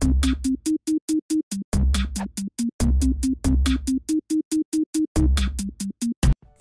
Thank you.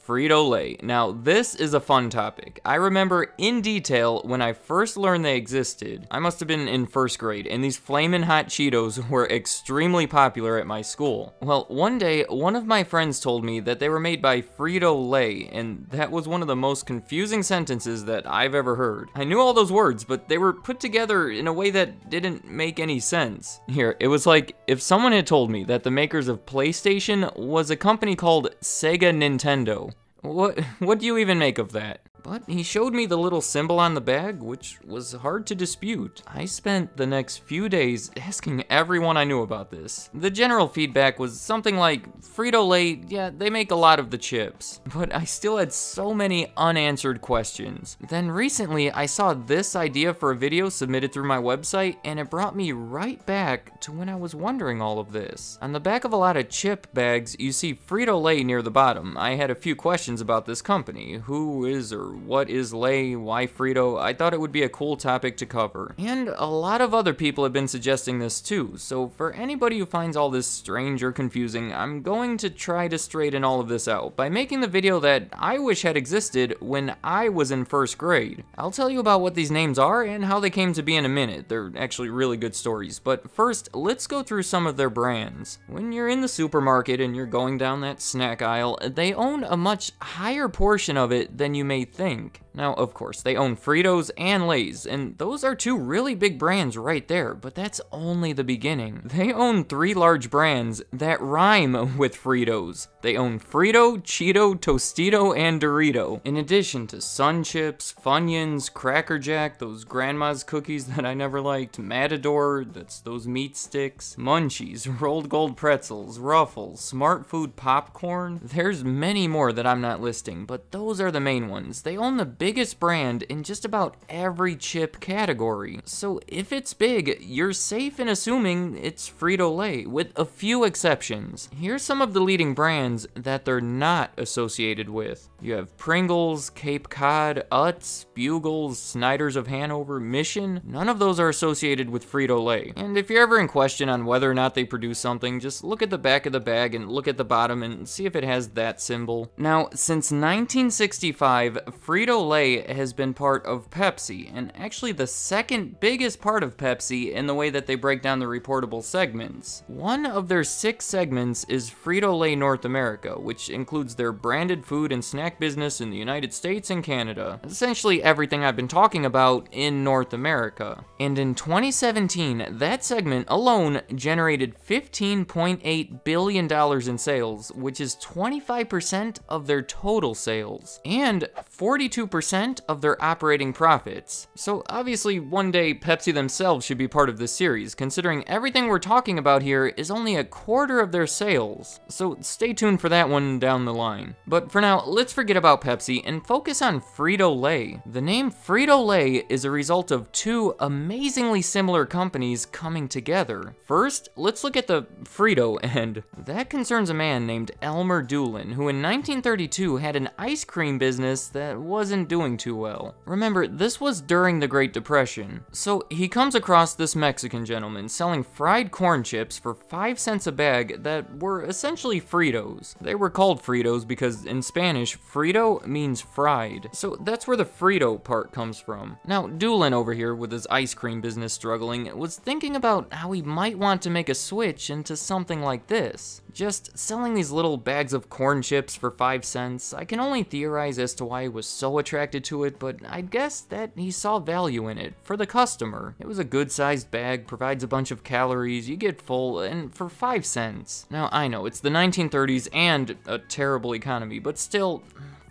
Frito-Lay. Now, this is a fun topic. I remember in detail when I first learned they existed. I must have been in first grade, and these flamin' hot Cheetos were extremely popular at my school. Well, one day, one of my friends told me that they were made by Frito-Lay, and that was one of the most confusing sentences that I've ever heard. I knew all those words, but they were put together in a way that didn't make any sense. Here, it was like if someone had told me that the makers of PlayStation was a company called Sega Nintendo, what what do you even make of that? But he showed me the little symbol on the bag, which was hard to dispute. I spent the next few days asking everyone I knew about this. The general feedback was something like, Frito-Lay, yeah, they make a lot of the chips. But I still had so many unanswered questions. Then recently, I saw this idea for a video submitted through my website, and it brought me right back to when I was wondering all of this. On the back of a lot of chip bags, you see Frito-Lay near the bottom. I had a few questions about this company. Who is or what is Lay, why Frito, I thought it would be a cool topic to cover. And a lot of other people have been suggesting this too, so for anybody who finds all this strange or confusing, I'm going to try to straighten all of this out by making the video that I wish had existed when I was in first grade. I'll tell you about what these names are and how they came to be in a minute, they're actually really good stories, but first, let's go through some of their brands. When you're in the supermarket and you're going down that snack aisle, they own a much higher portion of it than you may think think. Now, of course, they own Fritos and Lay's, and those are two really big brands right there, but that's only the beginning. They own three large brands that rhyme with Fritos. They own Frito, Cheeto, Tostito, and Dorito. In addition to Sun Chips, Funyuns, Cracker Jack, those grandma's cookies that I never liked, Matador, that's those meat sticks, Munchies, Rolled Gold Pretzels, Ruffles, Smart Food Popcorn, there's many more that I'm not listing, but those are the main ones. They they own the biggest brand in just about every chip category. So if it's big, you're safe in assuming it's Frito-Lay, with a few exceptions. Here's some of the leading brands that they're not associated with. You have Pringles, Cape Cod, Utz, Bugles, Snyder's of Hanover, Mission. None of those are associated with Frito-Lay. And if you're ever in question on whether or not they produce something, just look at the back of the bag and look at the bottom and see if it has that symbol. Now, since 1965, Frito-Lay has been part of Pepsi, and actually the second biggest part of Pepsi in the way that they break down the reportable segments. One of their six segments is Frito-Lay North America, which includes their branded food and snack business in the United States and Canada. Essentially everything I've been talking about in North America. And in 2017, that segment alone generated $15.8 billion in sales, which is 25% of their total sales. And 42% of their operating profits. So obviously one day Pepsi themselves should be part of this series, considering everything we're talking about here is only a quarter of their sales. So stay tuned for that one down the line. But for now, let's forget about Pepsi and focus on Frito-Lay. The name Frito-Lay is a result of two amazingly similar companies coming together. First, let's look at the Frito end. That concerns a man named Elmer Doolin, who in 1932 had an ice cream business that that wasn't doing too well. Remember, this was during the Great Depression. So he comes across this Mexican gentleman selling fried corn chips for 5 cents a bag that were essentially Fritos. They were called Fritos because in Spanish, Frito means fried. So that's where the Frito part comes from. Now, Doolin over here with his ice cream business struggling was thinking about how he might want to make a switch into something like this. Just selling these little bags of corn chips for 5 cents, I can only theorize as to why he was so attracted to it, but I'd guess that he saw value in it for the customer. It was a good sized bag, provides a bunch of calories, you get full, and for 5 cents. Now, I know, it's the 1930s and a terrible economy, but still,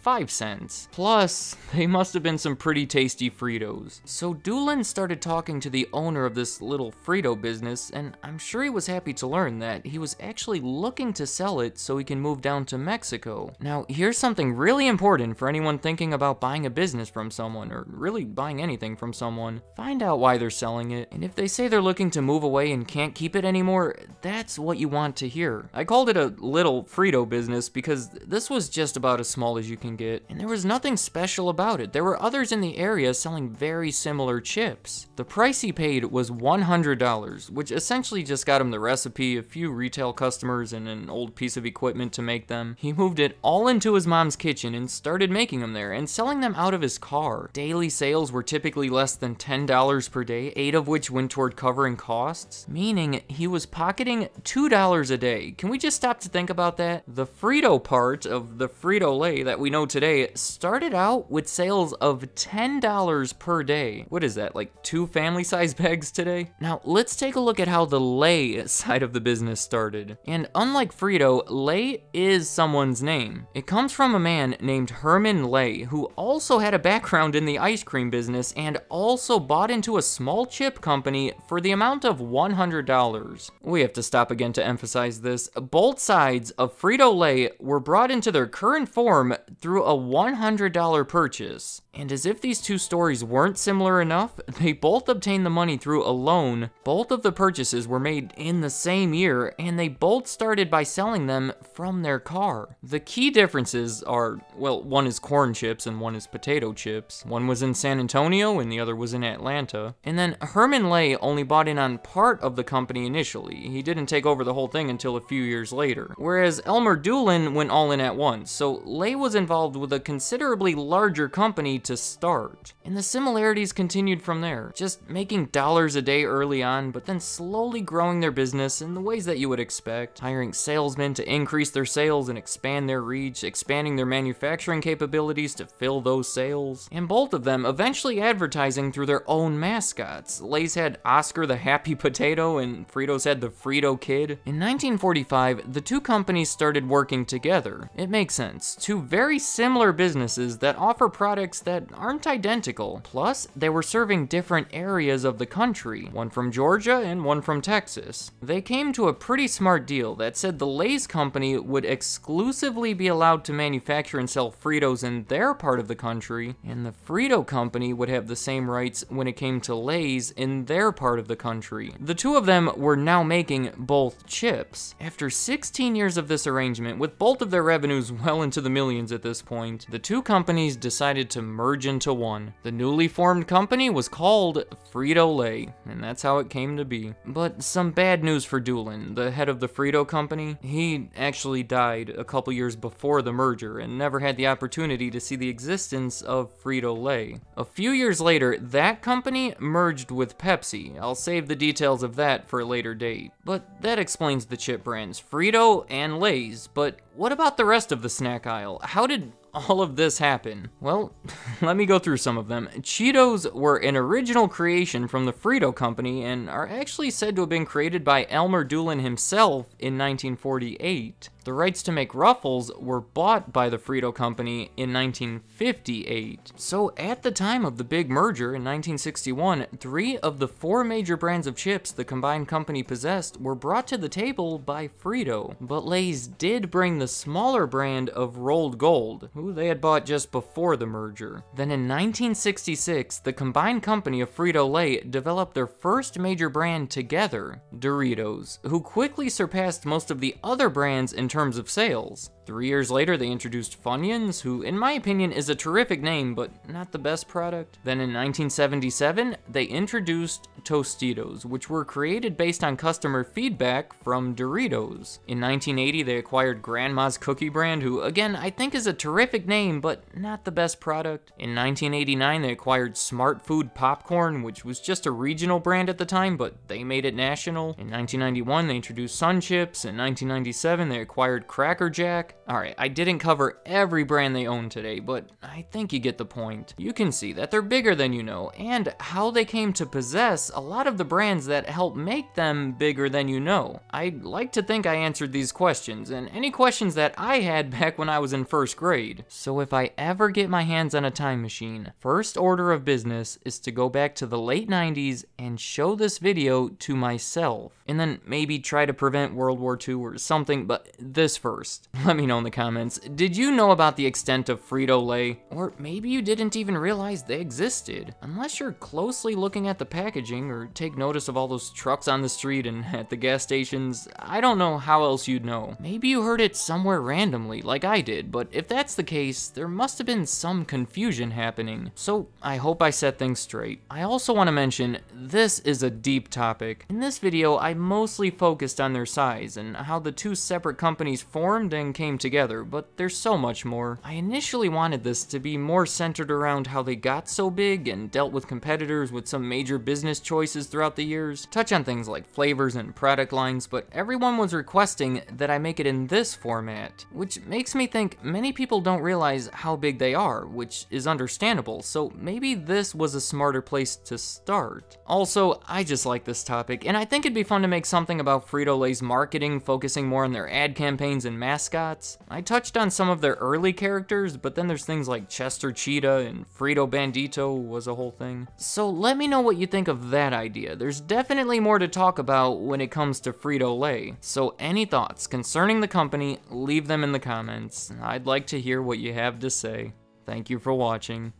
5 cents. Plus, they must have been some pretty tasty Fritos. So Doolin started talking to the owner of this little Frito business, and I'm sure he was happy to learn that he was actually looking to sell it so he can move down to Mexico. Now, here's something really important for anyone thinking about buying a business from someone, or really buying anything from someone. Find out why they're selling it, and if they say they're looking to move away and can't keep it anymore, that's what you want to hear. I called it a little Frito business because this was just about as small as you can selling it, and there was nothing special about it. There were others in the area selling very similar chips. The price he paid was $100, which essentially just got him the recipe, a few retail customers, and an old piece of equipment to make them. He moved it all into his mom's kitchen and started making them there and selling them out of his car. Daily sales were typically less than $10 per day, eight of which went toward covering costs, meaning he was pocketing $2 a day. Can we just stop to think about that? The Frito part of the Frito-Lay that we know today started out with sales of $10 per day. What is that, like two family size bags today? Now let's take a look at how the Lay side of the business started. And unlike Frito, Lay is someone's name. It comes from a man named Herman Lay, who also had a background in the ice cream business and also bought into a small chip company for the amount of $100. We have to stop again to emphasize this. Both sides of Frito-Lay were brought into their current form through through a $100 purchase. And as if these two stories weren't similar enough, they both obtained the money through a loan. Both of the purchases were made in the same year, and they both started by selling them from their car. The key differences are, well, one is corn chips and one is potato chips. One was in San Antonio and the other was in Atlanta. And then Herman Lay only bought in on part of the company initially. He didn't take over the whole thing until a few years later. Whereas Elmer Doolin went all in at once, so Lay was involved involved with a considerably larger company to start. And the similarities continued from there, just making dollars a day early on, but then slowly growing their business in the ways that you would expect, hiring salesmen to increase their sales and expand their reach, expanding their manufacturing capabilities to fill those sales, and both of them eventually advertising through their own mascots. Lay's had Oscar the Happy Potato and Fritos had the Frito Kid. In 1945, the two companies started working together. It makes sense. Two very similar businesses that offer products that aren't identical. Plus, they were serving different areas of the country, one from Georgia and one from Texas. They came to a pretty smart deal that said the Lay's company would exclusively be allowed to manufacture and sell Fritos in their part of the country, and the Frito company would have the same rights when it came to Lay's in their part of the country. The two of them were now making both chips. After 16 years of this arrangement, with both of their revenues well into the millions at this this point, the two companies decided to merge into one. The newly formed company was called Frito-Lay, and that's how it came to be. But some bad news for Doolin, the head of the Frito company. He actually died a couple years before the merger and never had the opportunity to see the existence of Frito-Lay. A few years later, that company merged with Pepsi. I'll save the details of that for a later date. But that explains the chip brands, Frito and Lay's, but what about the rest of the snack aisle? How did all of this happen? Well, let me go through some of them. Cheetos were an original creation from the Frito Company and are actually said to have been created by Elmer Doolin himself in 1948. The rights to make ruffles were bought by the Frito Company in 1958. So at the time of the big merger in 1961, three of the four major brands of chips the combined company possessed were brought to the table by Frito. But Lay's did bring the smaller brand of Rolled Gold, who they had bought just before the merger. Then in 1966, the combined company of Frito-Lay developed their first major brand together, Doritos, who quickly surpassed most of the other brands in terms of sales. Three years later, they introduced Funyuns, who in my opinion is a terrific name, but not the best product. Then in 1977, they introduced Tostitos, which were created based on customer feedback from Doritos. In 1980, they acquired Grandma's Cookie brand, who again, I think is a terrific name, but not the best product. In 1989, they acquired Smart Food Popcorn, which was just a regional brand at the time, but they made it national. In 1991, they introduced Sun Chips. In 1997, they acquired Cracker Jack. Alright, I didn't cover every brand they own today, but I think you get the point. You can see that they're bigger than you know, and how they came to possess a lot of the brands that help make them bigger than you know? I'd like to think I answered these questions, and any questions that I had back when I was in first grade. So if I ever get my hands on a time machine, first order of business is to go back to the late 90s and show this video to myself. And then maybe try to prevent World War II or something, but this first. Let me know in the comments, did you know about the extent of Frito-Lay? Or maybe you didn't even realize they existed. Unless you're closely looking at the packaging, or take notice of all those trucks on the street and at the gas stations, I don't know how else you'd know. Maybe you heard it somewhere randomly, like I did, but if that's the case, there must have been some confusion happening. So I hope I set things straight. I also want to mention, this is a deep topic. In this video, I mostly focused on their size and how the two separate companies formed and came together, but there's so much more. I initially wanted this to be more centered around how they got so big and dealt with competitors with some major business choices choices throughout the years, touch on things like flavors and product lines, but everyone was requesting that I make it in this format, which makes me think many people don't realize how big they are, which is understandable, so maybe this was a smarter place to start. Also, I just like this topic, and I think it'd be fun to make something about Frito-Lay's marketing, focusing more on their ad campaigns and mascots. I touched on some of their early characters, but then there's things like Chester Cheetah and Frito Bandito was a whole thing. So let me know what you think of that bad idea. There's definitely more to talk about when it comes to Frito-Lay. So any thoughts concerning the company, leave them in the comments. I'd like to hear what you have to say. Thank you for watching.